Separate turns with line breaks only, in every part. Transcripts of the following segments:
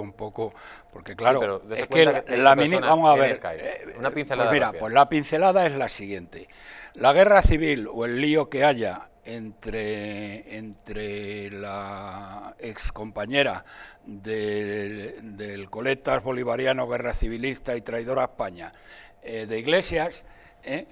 un poco, porque claro, es que la, vamos a ver, eh, una eh, pincelada pues mira, pues la pincelada es la siguiente: la guerra civil o el lío que haya entre, entre la excompañera del, del Coletas Bolivariano Guerra Civilista y Traidora a España eh, de Iglesias, eh,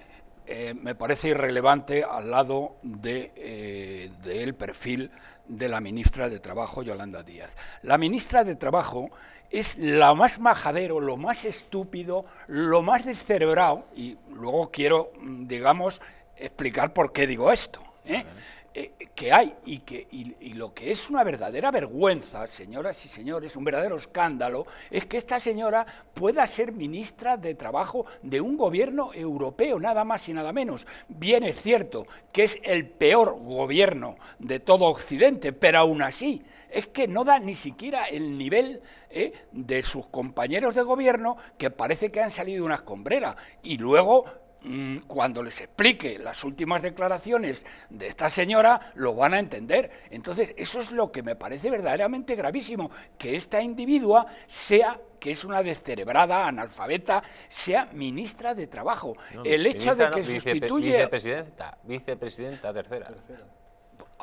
eh, me parece irrelevante al lado del de, eh, perfil de la ministra de Trabajo, Yolanda Díaz. La ministra de Trabajo es la más majadero, lo más estúpido, lo más descerebrado, y luego quiero, mm, digamos, explicar por qué digo esto. ¿eh? Eh, que hay y, que, lo que es una verdadera vergüenza, señoras y señores, un verdadero escándalo, es que esta señora pueda ser ministra de Trabajo de un gobierno europeo, nada más y nada menos. Bien es cierto que es el peor gobierno de todo Occidente, pero aún así es que no da ni siquiera el nivel eh, de sus compañeros de gobierno que parece que han salido de una escombrera. Y luego Mm, cuando les explique las últimas declaraciones de esta señora, lo van a entender. Entonces, eso es lo que me parece verdaderamente gravísimo, que esta individua sea que es una descerebrada, analfabeta, sea ministra de Trabajo. el hecho de que sustituya... sustituye... Vicepresidenta, vicepresidenta tercera.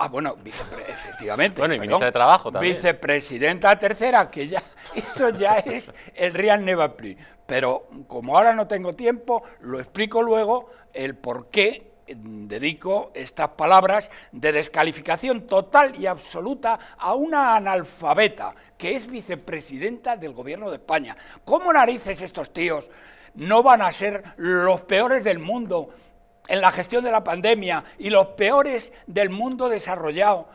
Ah, bueno, efectivamente. Bueno, y ministra de Trabajo también. Vicepresidenta tercera, que ya, eso ya es el Real Neva Pero como ahora no tengo tiempo, lo explico luego el por qué mm, dedico estas palabras de descalificación total y absoluta a una analfabeta que es vicepresidenta del Gobierno de España. ¿Cómo narices estos tíos no van a ser los peores del mundo en la gestión de la pandemia y los peores del mundo desarrollado